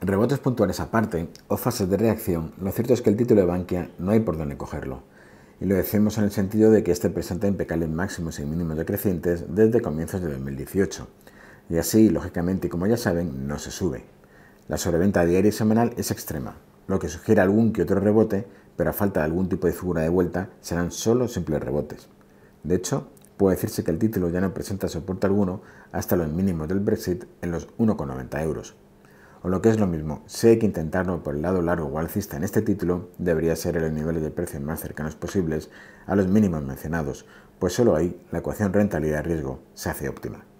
Rebotes puntuales aparte, o fases de reacción, lo cierto es que el título de Bankia no hay por dónde cogerlo. Y lo decimos en el sentido de que este presenta impecables máximos y mínimos decrecientes desde comienzos de 2018. Y así, lógicamente, como ya saben, no se sube. La sobreventa diaria y semanal es extrema, lo que sugiere algún que otro rebote, pero a falta de algún tipo de figura de vuelta serán solo simples rebotes. De hecho, puede decirse que el título ya no presenta soporte alguno hasta los mínimos del Brexit en los 1,90 euros, o lo que es lo mismo, sé que intentarlo por el lado largo o alcista en este título debería ser en los niveles de precio más cercanos posibles a los mínimos mencionados, pues solo ahí la ecuación rentabilidad-riesgo se hace óptima.